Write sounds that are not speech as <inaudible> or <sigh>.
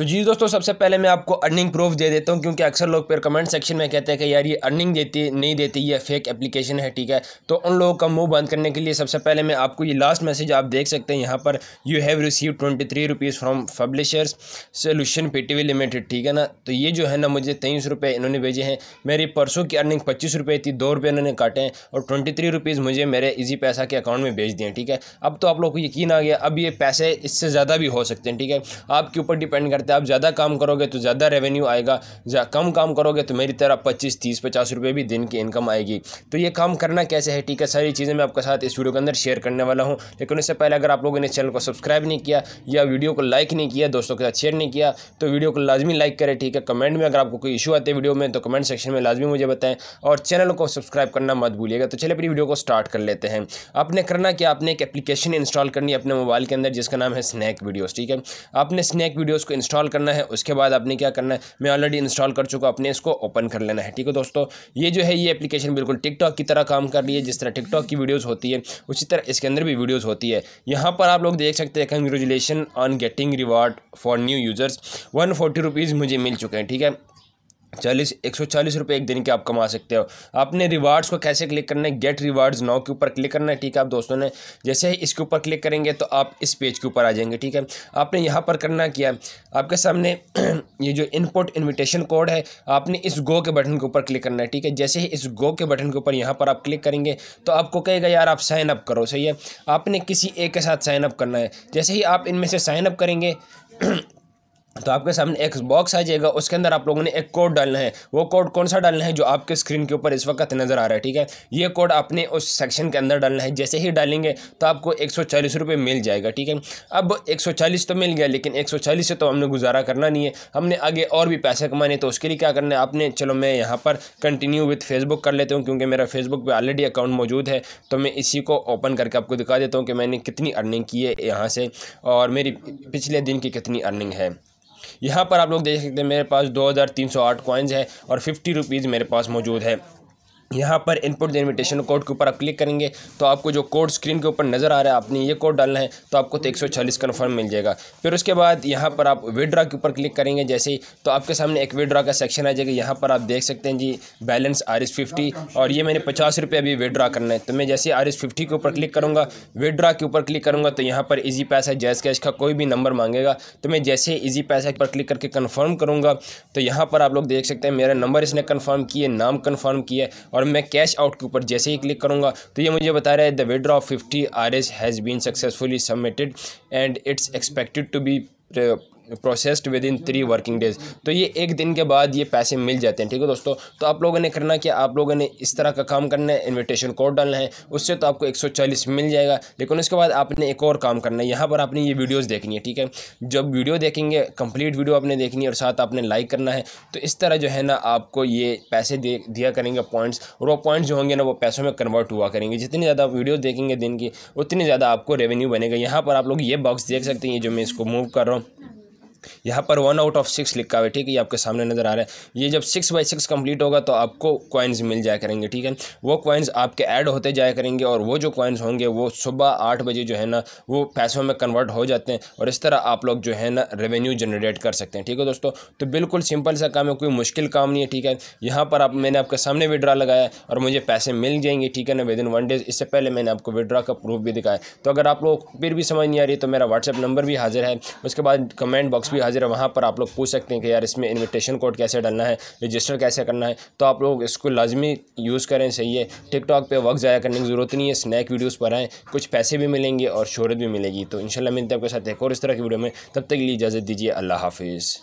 तो जी दोस्तों सबसे पहले मैं आपको अर्निंग प्रूफ दे देता हूँ क्योंकि अक्सर लोग फिर कमेंट सेक्शन में कहते हैं कि यार ये अर्निंग देती नहीं देती ये फेक एप्लीकेशन है ठीक है तो उन लोगों का मुंह बंद करने के लिए सबसे पहले मैं आपको ये लास्ट मैसेज आप देख सकते हैं यहाँ पर you have receive twenty three rupees from publishers solution P T V limited ठीक है ना तो ये जो है ना मुझे तेईस रुपये इन्होंने भेजे हैं मेरी परसों की अर्निंग पच्चीस रुपये थी दो रुपये इन्होंने काटे हैं और ट्वेंटी थ्री रुपीज़ मुझे मेरे इजी पैसा के अकाउंट में भेज दिए ठीक है अब तो आप लोग को यकीन आ गया अब ये पैसे इससे ज़्यादा भी हो सकते हैं ठीक है आपके ऊपर डिपेंड करते सकते आप ज़्यादा काम करोगे तो ज़्यादा रेवेन्यू आएगा जा, कम काम करोगे तो मेरी तरह पच्चीस तीस पचास रुपये भी दिन की इनकम आएगी तो ये काम करना कैसे है ठीक है सारी चीज़ें मैं आपके साथ इस वीडियो के अंदर शेयर करने वाला हूँ लेकिन उससे पहले अगर आप लोगों ने चैनल को सब्सक्राइब नहीं किया या वीडियो को लाइक नहीं किया दोस्तों के साथ शेयर नहीं किया तो वीडियो को लाजमी लाइक करें ठीक है कमेंट में अगर आपको कोई इशू आते हैं वीडियो में तो कमेंट सेक्शन में लाजमी मुझे बताएं और चैनल को सब्सक्राइब करना मत भूलिएगा तो चलिए अपनी वीडियो को स्टार्ट कर लेते हैं आपने करना क्या आपने एक एप्लीकेशन इंस्टॉल करनी है अपने मोबाइल के अंदर जिसका नाम है स्नैक वीडियोज़ ठीक है आपने स्नैक वीडियोज़ को इंस्टॉल इंस्टॉल करना है उसके बाद आपने क्या करना है मैं ऑलरेडी इंस्टॉल कर चुका अपने इसको ओपन कर लेना है ठीक है दोस्तों ये जो है ये एप्लीकेशन बिल्कुल टिकटॉक की तरह काम कर रही है जिस तरह टिकटॉक की वीडियोज़ होती है उसी तरह इसके अंदर भी वीडियोज़ होती है यहाँ पर आप लोग देख सकते हैं congratulation on getting reward for new users one rupees मुझे मिल चुके हैं ठीक है चालीस एक सौ चालीस रुपये एक दिन के आप कमा सकते हो आपने रिवार्ड्स को कैसे क्लिक करना है गेट रिवार्ड्स नाउ के ऊपर क्लिक करना है ठीक है आप दोस्तों ने जैसे ही इसके ऊपर क्लिक करेंगे तो आप इस पेज के ऊपर आ जाएंगे ठीक है आपने यहाँ पर करना किया आपके सामने <clears throat> ये जो इनपुट इन्विटेशन कोड है आपने इस गो के बटन के ऊपर क्लिक करना है ठीक है जैसे ही इस गो के बटन के ऊपर यहाँ पर आप क्लिक करेंगे तो आपको कहेगा यार आप साइन अप करो सही है आपने किसी एक के साथ साइन अप करना है जैसे ही आप इनमें से साइन अप करेंगे <clears throat> तो आपके सामने एक बॉक्स आ जाएगा उसके अंदर आप लोगों ने एक कोड डालना है वो कोड कौन सा डालना है जो आपके स्क्रीन के ऊपर इस वक्त नज़र आ रहा है ठीक है ये कोड आपने उस सेक्शन के अंदर डालना है जैसे ही डालेंगे तो आपको एक सौ मिल जाएगा ठीक है अब एक तो मिल गया लेकिन एक से तो हमने गुजारा करना नहीं है हमने आगे और भी पैसे कमाने तो उसके लिए क्या करना है आपने चलो मैं यहाँ पर कंटिन्यू विथ फेसबुक कर लेता हूँ क्योंकि मेरा फेसबुक पर ऑलरेडी अकाउंट मौजूद है तो मैं इसी को ओपन करके आपको दिखा देता हूँ कि मैंने कितनी अर्निंग की है यहाँ से और मेरी पिछले दिन की कितनी अर्निंग है यहाँ पर आप लोग देख सकते हैं मेरे पास दो हज़ार तीन सौ आठ कॉइन्स है और फिफ्टी रुपीज़ मेरे पास मौजूद है यहाँ पर इनपुट इन्विटेशन कोड के ऊपर आप क्लिक करेंगे तो आपको जो कोड स्क्रीन के ऊपर नज़र आ रहा है आपने ये कोड डालना है तो आपको तो एक सौ चालीस कन्फर्म मिल जाएगा फिर उसके बाद यहाँ पर आप विड्रा के ऊपर क्लिक करेंगे जैसे ही तो आपके सामने एक विड्रा का सेक्शन आ जाएगा यहाँ पर आप देख सकते हैं जी बैलेंस आर एस फिफ्टी और ये मैंने पचास रुपये अभी विड्रा करना है तो मैं जैसे आर एस फिफ्टी के ऊपर क्लिक करूँगा विड्रा के ऊपर क्लिक करूँगा तो यहाँ पर ईजी पैसा जैस कैश का कोई भी नंबर मांगेगा तो मैं जैसे ईजी पैसा पर क्लिक करके कन्फर्म करूँगा तो यहाँ पर आप लोग देख सकते हैं मेरा नंबर इसने कन्फर्म किया नाम कन्फर्म किया और और मैं कैश आउट के ऊपर जैसे ही क्लिक करूँगा तो ये मुझे बता रहा है the withdraw of fifty R S has been successfully submitted and it's expected to be processed within three working days तो ये एक दिन के बाद ये पैसे मिल जाते हैं ठीक है दोस्तों तो आप लोगों ने करना कि आप लोगों ने इस तरह का काम करना है इन्विटेशन कोड डालना है उससे तो आपको 140 मिल जाएगा लेकिन उसके बाद आपने एक और काम करना है यहाँ पर आपने ये वीडियोज़ देखनी है ठीक है जब वीडियो देखेंगे कंप्लीट वीडियो आपने देखनी है और साथ आपने लाइक करना है तो इस तरह जो है ना आपको ये पैसे दे दिया करेंगे पॉइंट्स और वो पॉइंट्स जो होंगे ना वो पैसों में कन्वर्ट हुआ करेंगे जितनी ज़्यादा वीडियो वीडियोज़ देखेंगे दिन की उतनी ज़्यादा आपको रेवेन्यू बनेगा यहाँ पर आप लोग ये बॉक्स देख सकते हैं जो मैं इसको मूव कर रहा हूँ यहाँ पर वन आउट ऑफ सिक्स लिखा हुआ है ठीक है ये आपके सामने नज़र आ रहा है ये जब सिक्स बाई सिक्स कंप्लीट होगा तो आपको कॉइन्स मिल जाया करेंगे ठीक है वो कॉइन्स आपके ऐड होते जाया करेंगे और वो जो कॉइन्स होंगे वो सुबह आठ बजे जो है ना वो पैसों में कन्वर्ट हो जाते हैं और इस तरह आप लोग जो है ना रेवेन्यू जनरेट कर सकते हैं ठीक है दोस्तों तो बिल्कुल सिंपल सा काम है कोई मुश्किल काम नहीं है ठीक है यहाँ पर आप मैंने आपके सामने विड्रा लगाया और मुझे पैसे मिल जाएंगे ठीक है ना विद इन वन डेज इससे पहले मैंने आपको विड्रा का प्रूफ भी दिखाया तो अगर आप लोग फिर भी समझ नहीं आ रही तो मेरा व्हाट्सअप नंबर भी हाजिर है उसके बाद कमेंट बॉक्स कुछ भी हाजिर है वहाँ पर आप लोग पूछ सकते हैं कि यार इसमें इन्विटेशन कोड कैसे डालना है रजिस्टर कैसे करना है तो आप लोग इसको लाजमी यूज़ करें सही है टिकटॉक पे वक्त ज़ाया करने की ज़रूरत नहीं है स्नैक वीडियोज़ पर आएँ कुछ पैसे भी मिलेंगे और शहरत भी मिलेगी तो इंशाल्लाह मिलते हैं आपके साथ एक और इस तरह की वीडियो में तब तक के लिए इजाज़त दीजिए अल्लाह हाफिज़